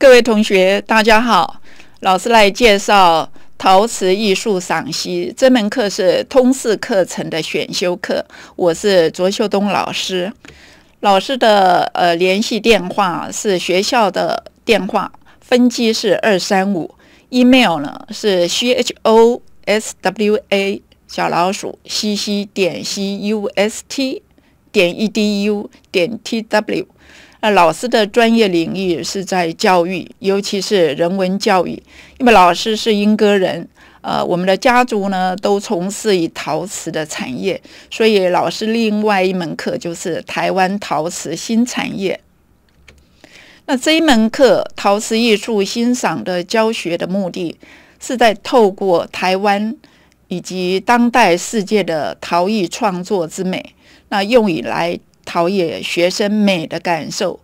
各位同学，大家好。老师来介绍《陶瓷艺术赏析》这门课是通识课程的选修课。我是卓秀东老师。老师的呃联系电话是学校的电话，分机是二三五。email 呢是 c h o s w a 小老鼠 c c 点 c u s t 点 e d u 点 t w。那老师的专业领域是在教育，尤其是人文教育。因为老师是英歌人，呃，我们的家族呢都从事于陶瓷的产业，所以老师另外一门课就是台湾陶瓷新产业。那这一门课《陶瓷艺术欣赏》的教学的目的是在透过台湾以及当代世界的陶艺创作之美，那用以来。陶冶学生美的感受，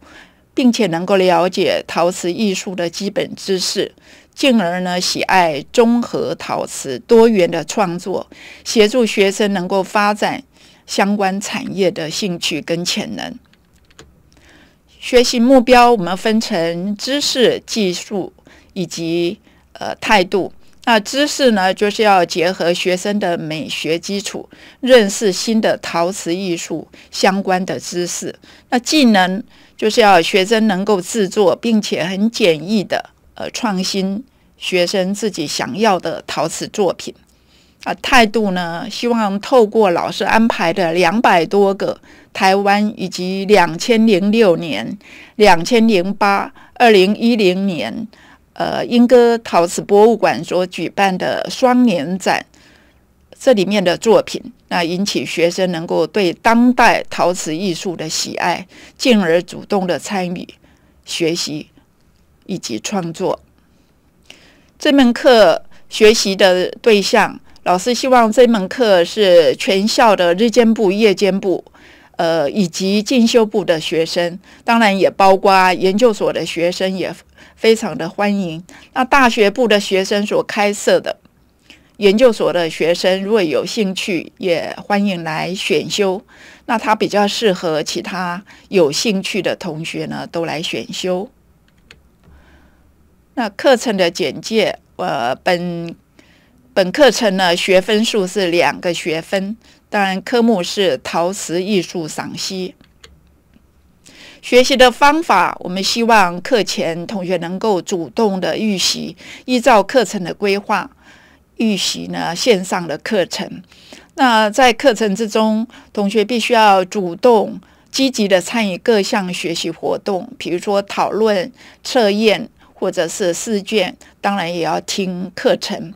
并且能够了解陶瓷艺术的基本知识，进而呢喜爱综合陶瓷多元的创作，协助学生能够发展相关产业的兴趣跟潜能。学习目标我们分成知识、技术以及呃态度。那知识呢，就是要结合学生的美学基础，认识新的陶瓷艺术相关的知识。那技能就是要学生能够制作，并且很简易的呃创新学生自己想要的陶瓷作品。啊，态度呢，希望透过老师安排的两百多个台湾以及两千零六年、两千零八、二零一零年。呃，莺歌陶瓷博物馆所举办的双年展，这里面的作品，那引起学生能够对当代陶瓷艺术的喜爱，进而主动的参与学习以及创作。这门课学习的对象，老师希望这门课是全校的日间部、夜间部。呃，以及进修部的学生，当然也包括研究所的学生，也非常的欢迎。那大学部的学生所开设的研究所的学生，如果有兴趣，也欢迎来选修。那他比较适合其他有兴趣的同学呢，都来选修。那课程的简介，我本本课程呢，学分数是两个学分。但科目是陶瓷艺术赏析。学习的方法，我们希望课前同学能够主动的预习，依照课程的规划预习呢线上的课程。那在课程之中，同学必须要主动、积极的参与各项学习活动，比如说讨论、测验或者是试卷，当然也要听课程。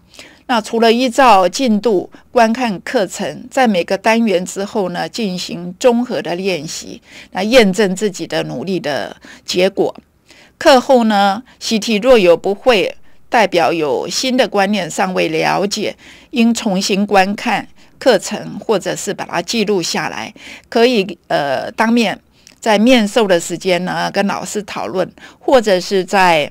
那除了依照进度观看课程，在每个单元之后呢，进行综合的练习，来验证自己的努力的结果。课后呢，习题若有不会，代表有新的观念尚未了解，应重新观看课程，或者是把它记录下来，可以呃当面在面授的时间呢跟老师讨论，或者是在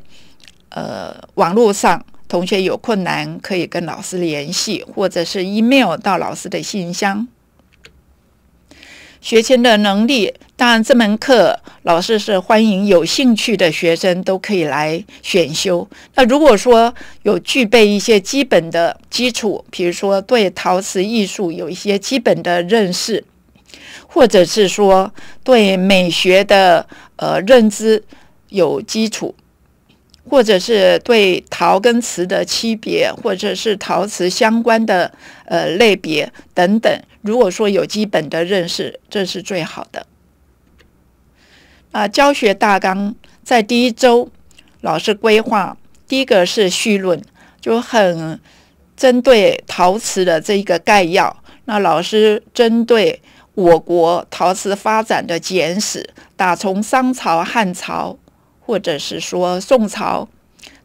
呃网络上。同学有困难可以跟老师联系，或者是 email 到老师的信箱。学前的能力，当然这门课老师是欢迎有兴趣的学生都可以来选修。那如果说有具备一些基本的基础，比如说对陶瓷艺术有一些基本的认识，或者是说对美学的呃认知有基础。或者是对陶跟瓷的区别，或者是陶瓷相关的呃类别等等，如果说有基本的认识，这是最好的。啊，教学大纲在第一周，老师规划第一个是绪论，就很针对陶瓷的这一个概要。那老师针对我国陶瓷发展的简史，打从商朝、汉朝。或者是说宋朝、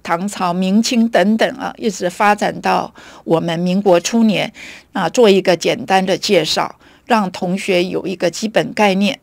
唐朝、明清等等啊，一直发展到我们民国初年啊，做一个简单的介绍，让同学有一个基本概念。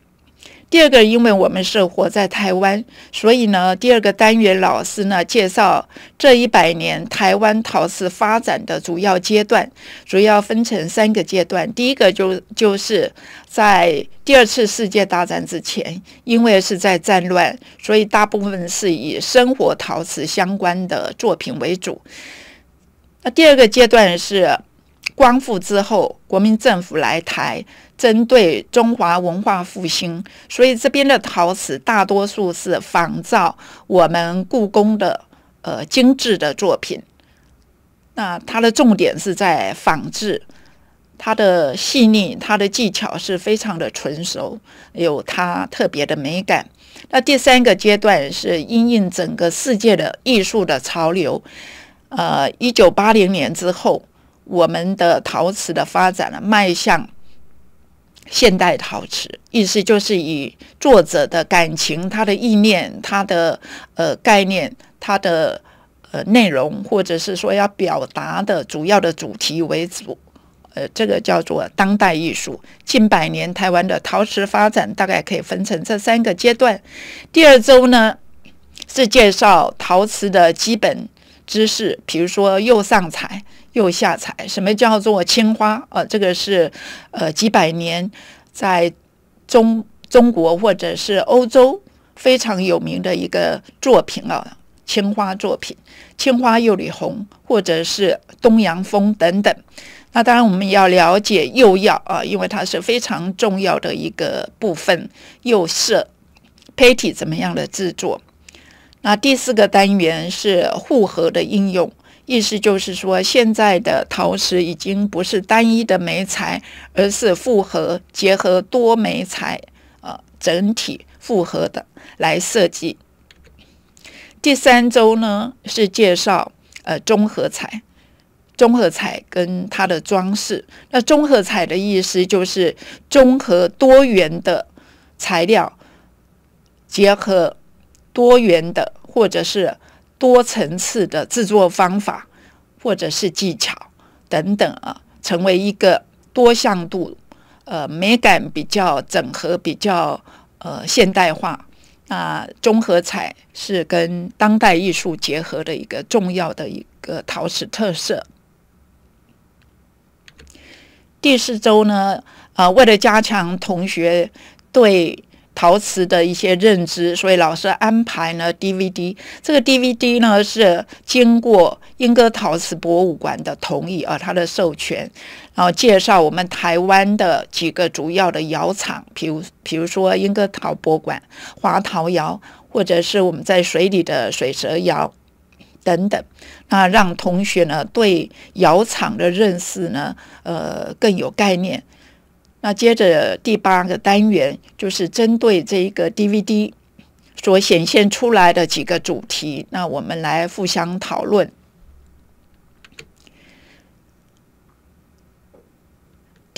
第二个，因为我们是活在台湾，所以呢，第二个单元老师呢介绍这一百年台湾陶瓷发展的主要阶段，主要分成三个阶段。第一个就就是在第二次世界大战之前，因为是在战乱，所以大部分是以生活陶瓷相关的作品为主。那第二个阶段是光复之后，国民政府来台。针对中华文化复兴，所以这边的陶瓷大多数是仿造我们故宫的呃精致的作品。那它的重点是在仿制，它的细腻，它的技巧是非常的纯熟，有它特别的美感。那第三个阶段是因应整个世界的艺术的潮流。呃，一九八零年之后，我们的陶瓷的发展呢，迈向。现代陶瓷，意思就是以作者的感情、他的意念、他的呃概念、他的呃内容，或者是说要表达的主要的主题为主，呃，这个叫做当代艺术。近百年台湾的陶瓷发展大概可以分成这三个阶段。第二周呢是介绍陶瓷的基本知识，比如说釉上彩。釉下彩，什么叫做青花？啊，这个是呃几百年在中中国或者是欧洲非常有名的一个作品啊，青花作品，青花釉里红，或者是东洋风等等。那当然我们要了解釉药啊，因为它是非常重要的一个部分，釉色胚体怎么样的制作。那第四个单元是复合的应用。意思就是说，现在的陶瓷已经不是单一的美材，而是复合结合多美材，呃，整体复合的来设计。第三周呢是介绍呃综合彩，综合彩跟它的装饰。那综合彩的意思就是综合多元的材料，结合多元的或者是。多层次的制作方法，或者是技巧等等啊，成为一个多向度、呃美感比较整合、比较呃现代化。那综合彩是跟当代艺术结合的一个重要的一个陶瓷特色。第四周呢，啊，为了加强同学对。陶瓷的一些认知，所以老师安排呢 DVD，这个 DVD 呢是经过英歌陶瓷博物馆的同意啊，它的授权，然后介绍我们台湾的几个主要的窑厂，比如比如说英歌陶博物馆、华陶窑，或者是我们在水里的水蛇窑等等，那让同学呢对窑厂的认识呢，呃更有概念。那接着第八个单元，就是针对这个 DVD 所显现出来的几个主题，那我们来互相讨论。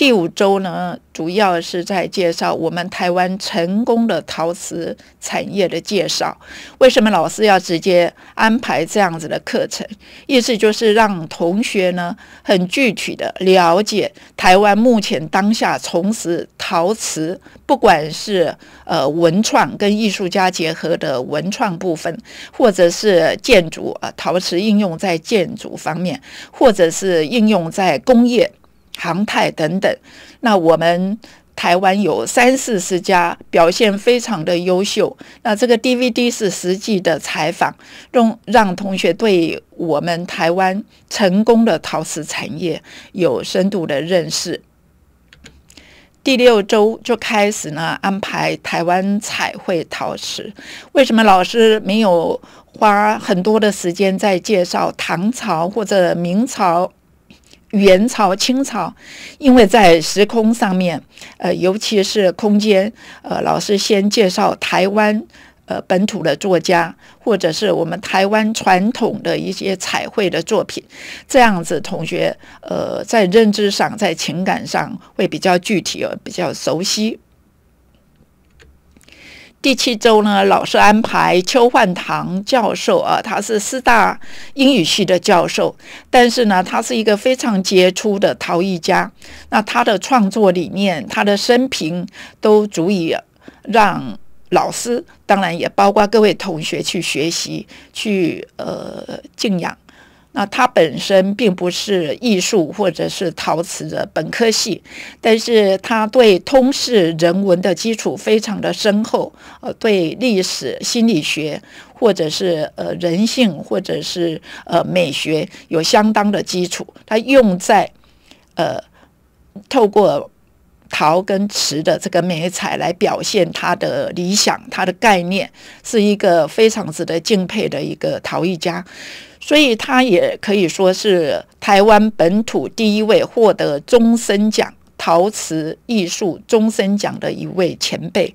第五周呢，主要是在介绍我们台湾成功的陶瓷产业的介绍。为什么老师要直接安排这样子的课程？意思就是让同学呢，很具体的了解台湾目前当下从事陶瓷，不管是呃文创跟艺术家结合的文创部分，或者是建筑啊陶瓷应用在建筑方面，或者是应用在工业。航泰等等，那我们台湾有三四十家表现非常的优秀。那这个 DVD 是实际的采访，让让同学对我们台湾成功的陶瓷产业有深度的认识。第六周就开始呢，安排台湾彩绘陶瓷。为什么老师没有花很多的时间在介绍唐朝或者明朝？元朝、清朝，因为在时空上面，呃，尤其是空间，呃，老师先介绍台湾，呃，本土的作家，或者是我们台湾传统的一些彩绘的作品，这样子，同学，呃，在认知上，在情感上会比较具体，比较熟悉。第七周呢，老师安排邱焕堂教授啊，他是师大英语系的教授，但是呢，他是一个非常杰出的陶艺家。那他的创作理念、他的生平，都足以让老师，当然也包括各位同学去学习、去呃敬仰。那他本身并不是艺术或者是陶瓷的本科系，但是他对通识人文的基础非常的深厚，呃，对历史、心理学，或者是呃人性，或者是呃美学有相当的基础。他用在呃透过陶跟瓷的这个美彩来表现他的理想、他的概念，是一个非常值得敬佩的一个陶艺家。所以他也可以说是台湾本土第一位获得终身奖陶瓷艺术终身奖的一位前辈。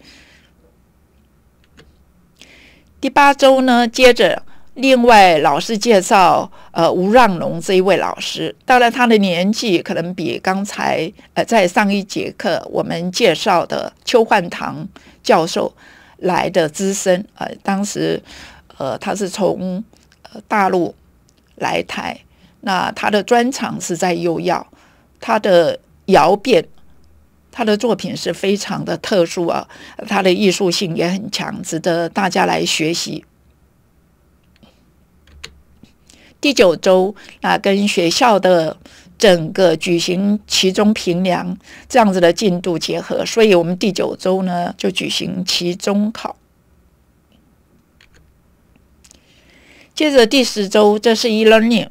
第八周呢，接着另外老师介绍，呃，吴让龙这一位老师。当然，他的年纪可能比刚才呃，在上一节课我们介绍的邱焕堂教授来的资深。呃，当时，呃，他是从大陆。来台，那他的专长是在釉药，他的窑变，他的作品是非常的特殊啊，他的艺术性也很强，值得大家来学习。第九周，那跟学校的整个举行期中评量这样子的进度结合，所以我们第九周呢就举行期中考。接着第十周，这是 e learning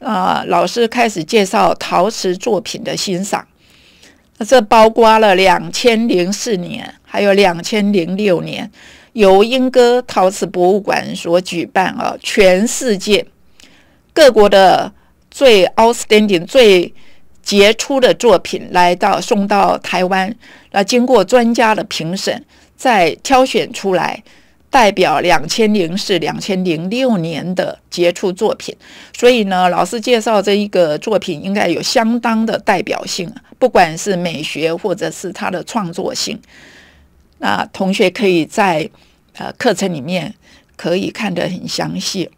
啊，老师开始介绍陶瓷作品的欣赏。那这包括了两千零四年，还有两千零六年，由英歌陶瓷博物馆所举办啊，全世界各国的最 outstanding 最杰出的作品来到送到台湾，那经过专家的评审，再挑选出来。代表两千零四、两千零六年的杰出作品，所以呢，老师介绍这一个作品应该有相当的代表性，不管是美学或者是他的创作性。那同学可以在呃课程里面可以看得很详细。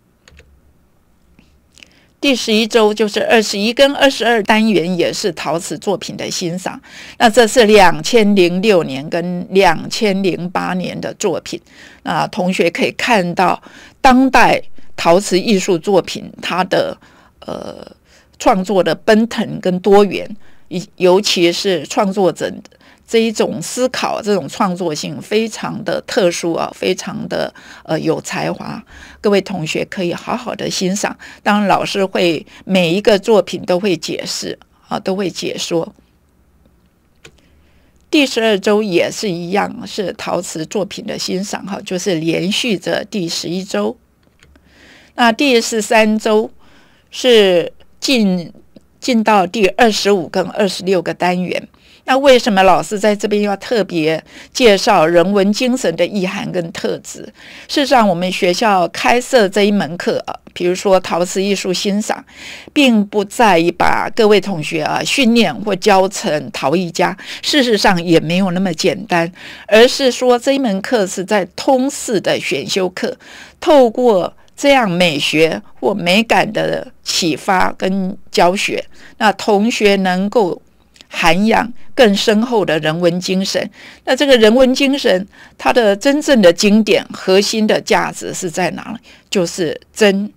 第十一周就是二十一跟二十二单元，也是陶瓷作品的欣赏。那这是两千零六年跟两千零八年的作品。那同学可以看到，当代陶瓷艺术作品它的呃创作的奔腾跟多元，尤尤其是创作者这一种思考，这种创作性非常的特殊啊，非常的呃有才华。各位同学可以好好的欣赏，当然老师会每一个作品都会解释啊，都会解说。第十二周也是一样，是陶瓷作品的欣赏哈，就是连续着第十一周。那第十三周是进进到第二十五跟二十六个单元。那为什么老师在这边要特别介绍人文精神的意涵跟特质？事实上，我们学校开设这一门课，比如说陶瓷艺术欣赏，并不在于把各位同学啊训练或教成陶艺家。事实上也没有那么简单，而是说这一门课是在通识的选修课，透过这样美学或美感的启发跟教学，那同学能够。涵养更深厚的人文精神，那这个人文精神，它的真正的经典核心的价值是在哪里？就是真、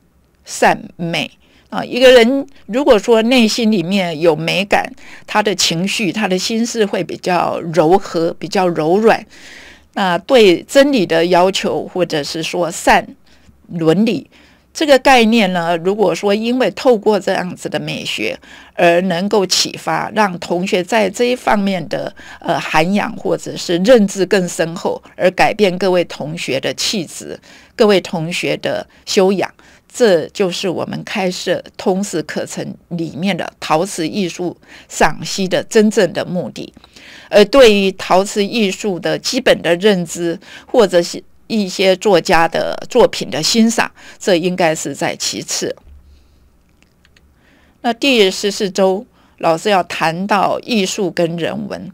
善、美啊！一个人如果说内心里面有美感，他的情绪、他的心思会比较柔和、比较柔软，那对真理的要求，或者是说善伦理。这个概念呢，如果说因为透过这样子的美学而能够启发，让同学在这一方面的呃涵养或者是认知更深厚，而改变各位同学的气质、各位同学的修养，这就是我们开设通识课程里面的陶瓷艺术赏析的真正的目的。而对于陶瓷艺术的基本的认知，或者是一些作家的作品的欣赏，这应该是在其次。那第十四周老师要谈到艺术跟人文。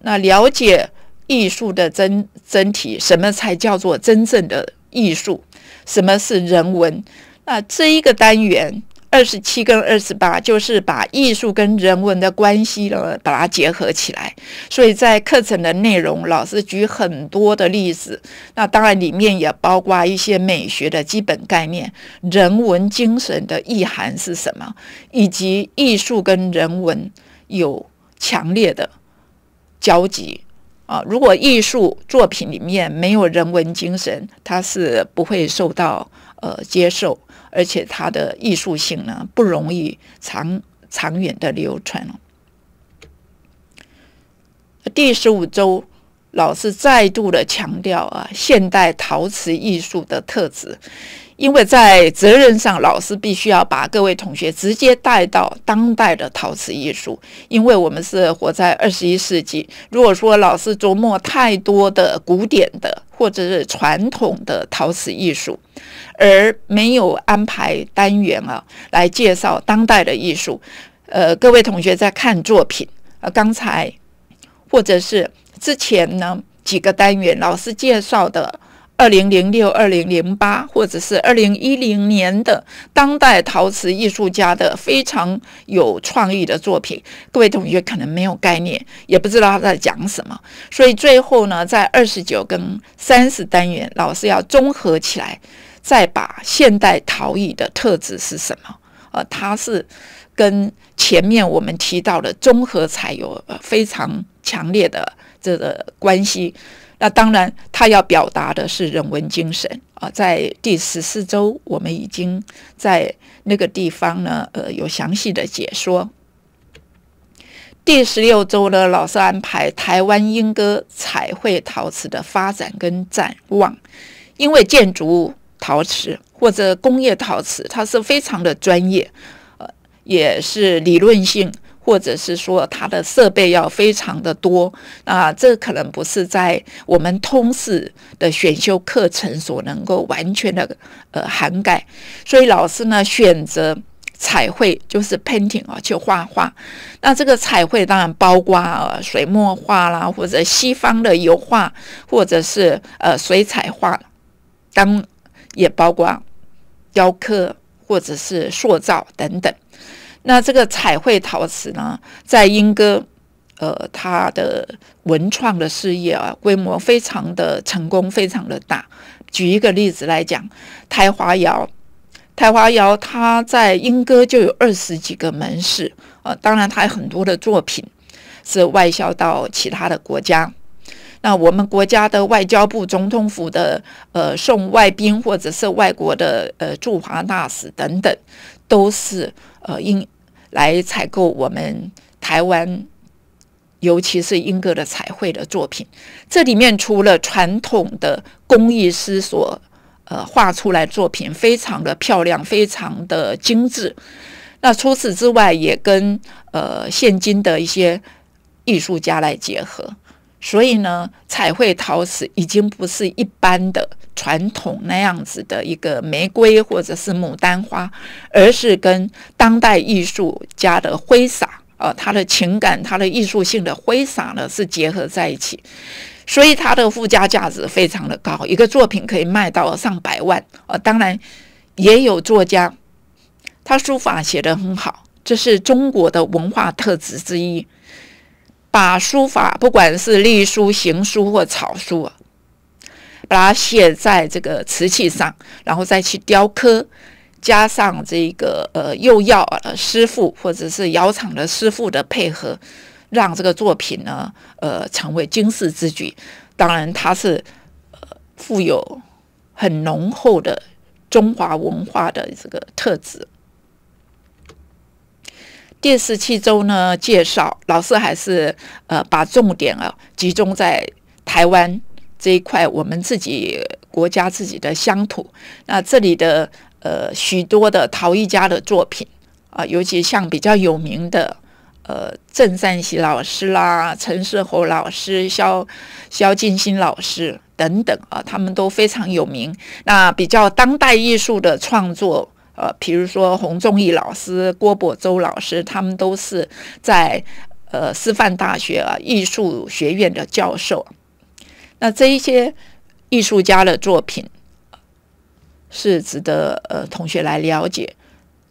那了解艺术的真真体，什么才叫做真正的艺术？什么是人文？那这一个单元。二十七跟二十八就是把艺术跟人文的关系呢，把它结合起来。所以在课程的内容，老师举很多的例子。那当然里面也包括一些美学的基本概念、人文精神的意涵是什么，以及艺术跟人文有强烈的交集啊。如果艺术作品里面没有人文精神，它是不会受到呃接受。而且它的艺术性呢，不容易长长远的流传。第十五周，老师再度的强调啊，现代陶瓷艺术的特质，因为在责任上，老师必须要把各位同学直接带到当代的陶瓷艺术，因为我们是活在二十一世纪。如果说老师琢磨太多的古典的，或者是传统的陶瓷艺术，而没有安排单元啊来介绍当代的艺术。呃，各位同学在看作品呃，刚才或者是之前呢几个单元老师介绍的。二零零六、二零零八，或者是二零一零年的当代陶瓷艺术家的非常有创意的作品，各位同学可能没有概念，也不知道他在讲什么。所以最后呢，在二十九跟三十单元，老师要综合起来，再把现代陶艺的特质是什么？呃，它是跟前面我们提到的综合才有非常强烈的这个关系。那当然，他要表达的是人文精神啊！在第十四周，我们已经在那个地方呢，呃，有详细的解说。第十六周呢，老师安排台湾莺歌彩绘陶瓷的发展跟展望，因为建筑陶瓷或者工业陶瓷，它是非常的专业，呃，也是理论性。或者是说它的设备要非常的多啊，这可能不是在我们通识的选修课程所能够完全的呃涵盖。所以老师呢选择彩绘，就是 painting 啊去画画。那这个彩绘当然包括水墨画啦，或者西方的油画，或者是呃水彩画，当也包括雕刻或者是塑造等等。那这个彩绘陶瓷呢，在英歌，呃，它的文创的事业啊，规模非常的成功，非常的大。举一个例子来讲，台华窑，台华窑它在英歌就有二十几个门市呃，当然它很多的作品是外销到其他的国家。那我们国家的外交部、总统府的呃送外宾或者是外国的呃驻华大使等等，都是呃英来采购我们台湾，尤其是英歌的彩绘的作品。这里面除了传统的工艺师所呃画出来作品非常的漂亮，非常的精致。那除此之外，也跟呃现今的一些艺术家来结合。所以呢，彩绘陶瓷已经不是一般的。传统那样子的一个玫瑰或者是牡丹花，而是跟当代艺术家的挥洒啊，他的情感、他的艺术性的挥洒呢，是结合在一起，所以它的附加价值非常的高，一个作品可以卖到上百万啊。当然也有作家，他书法写得很好，这是中国的文化特质之一，把书法不管是隶书、行书或草书。把它写在这个瓷器上，然后再去雕刻，加上这个呃釉药呃师傅或者是窑厂的师傅的配合，让这个作品呢呃成为惊世之举。当然，它是呃富有很浓厚的中华文化的这个特质。电视剧中呢介绍，老师还是呃把重点啊集中在台湾。这一块，我们自己国家自己的乡土，那这里的呃许多的陶艺家的作品啊，尤其像比较有名的呃郑善喜老师啦、陈世侯老师、肖肖进新老师等等啊，他们都非常有名。那比较当代艺术的创作，呃，比如说洪仲义老师、郭伯洲老师，他们都是在呃师范大学啊艺术学院的教授。那这一些艺术家的作品是值得呃同学来了解，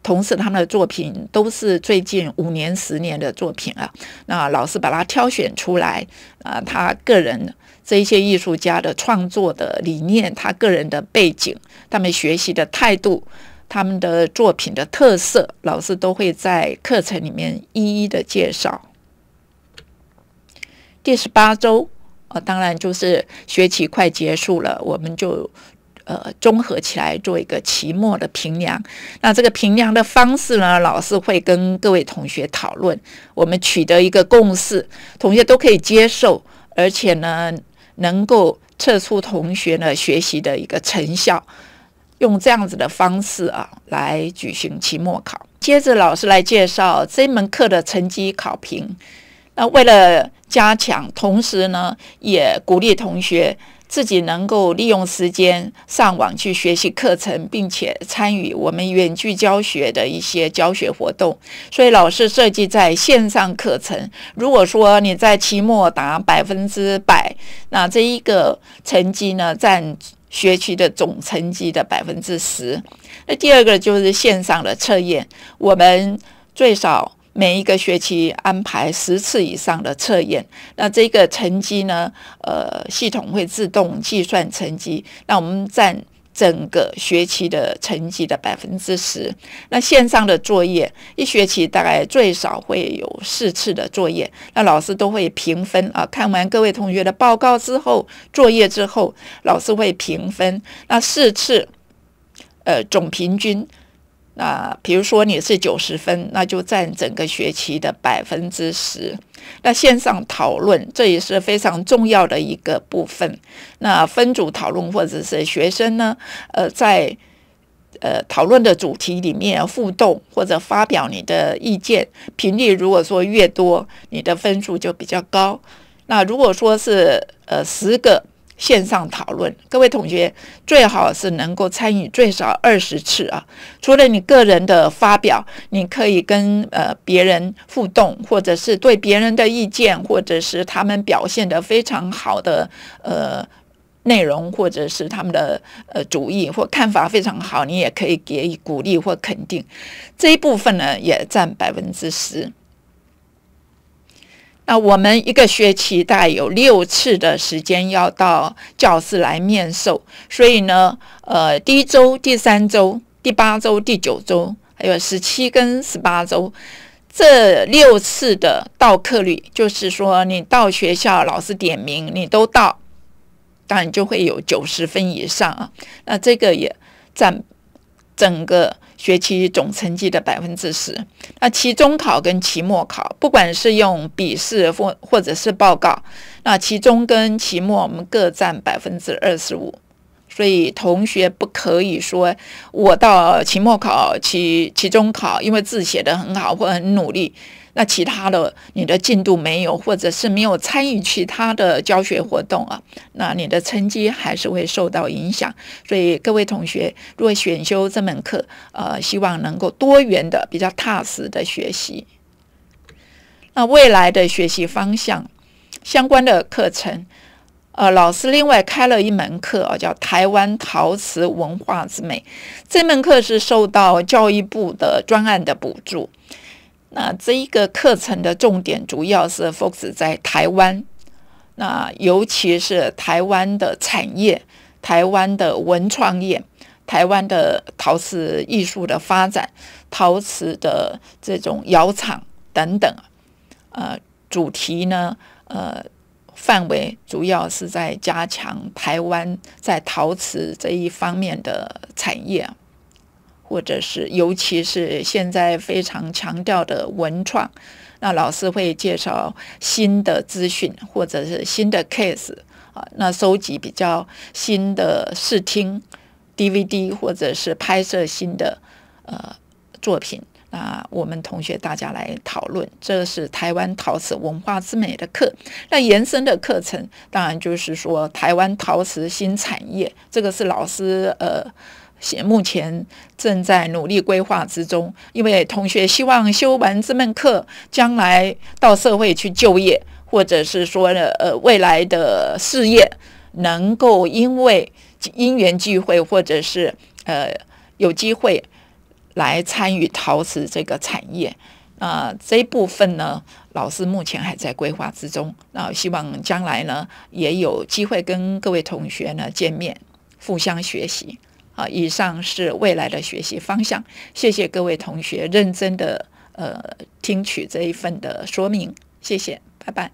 同时他们的作品都是最近五年、十年的作品啊。那老师把它挑选出来啊，他个人这一些艺术家的创作的理念，他个人的背景，他们学习的态度，他们的作品的特色，老师都会在课程里面一一的介绍。第十八周。啊，当然就是学期快结束了，我们就呃综合起来做一个期末的评量。那这个评量的方式呢，老师会跟各位同学讨论，我们取得一个共识，同学都可以接受，而且呢能够测出同学呢学习的一个成效，用这样子的方式啊来举行期末考。接着老师来介绍这门课的成绩考评。那为了加强，同时呢，也鼓励同学自己能够利用时间上网去学习课程，并且参与我们远距教学的一些教学活动。所以老师设计在线上课程。如果说你在期末达百分之百，那这一个成绩呢，占学区的总成绩的百分之十。那第二个就是线上的测验，我们最少。每一个学期安排十次以上的测验，那这个成绩呢？呃，系统会自动计算成绩，那我们占整个学期的成绩的百分之十。那线上的作业，一学期大概最少会有四次的作业，那老师都会评分啊。看完各位同学的报告之后，作业之后，老师会评分。那四次，呃，总平均。那比如说你是九十分，那就占整个学期的百分之十。那线上讨论这也是非常重要的一个部分。那分组讨论或者是学生呢，呃，在呃讨论的主题里面互动或者发表你的意见，频率如果说越多，你的分数就比较高。那如果说是呃十个。线上讨论，各位同学最好是能够参与最少二十次啊。除了你个人的发表，你可以跟呃别人互动，或者是对别人的意见，或者是他们表现的非常好的呃内容，或者是他们的呃主意或看法非常好，你也可以给予鼓励或肯定。这一部分呢，也占百分之十。那我们一个学期大概有六次的时间要到教室来面授，所以呢，呃，第一周、第三周、第八周、第九周，还有十七跟十八周，这六次的到课率，就是说你到学校老师点名，你都到，当然就会有九十分以上啊。那这个也占整个。学期总成绩的百分之十，那期中考跟期末考，不管是用笔试或或者是报告，那期中跟期末我们各占百分之二十五，所以同学不可以说我到期末考期期中考，因为字写得很好或很努力。那其他的，你的进度没有，或者是没有参与其他的教学活动啊，那你的成绩还是会受到影响。所以各位同学，如果选修这门课，呃，希望能够多元的、比较踏实的学习。那未来的学习方向相关的课程，呃，老师另外开了一门课啊，叫《台湾陶瓷文化之美》。这门课是受到教育部的专案的补助。那这一个课程的重点主要是 focus 在台湾，那尤其是台湾的产业、台湾的文创业、台湾的陶瓷艺术的发展、陶瓷的这种窑厂等等呃，主题呢，呃，范围主要是在加强台湾在陶瓷这一方面的产业。或者是，尤其是现在非常强调的文创，那老师会介绍新的资讯，或者是新的 case 啊，那收集比较新的视听 DVD，或者是拍摄新的呃作品，那我们同学大家来讨论。这是台湾陶瓷文化之美的课，那延伸的课程当然就是说台湾陶瓷新产业，这个是老师呃。现目前正在努力规划之中，因为同学希望修完这门课，将来到社会去就业，或者是说呢，呃，未来的事业能够因为因缘聚会，或者是呃有机会来参与陶瓷这个产业。那这部分呢，老师目前还在规划之中。那希望将来呢，也有机会跟各位同学呢见面，互相学习。啊，以上是未来的学习方向。谢谢各位同学认真的呃听取这一份的说明。谢谢，拜拜。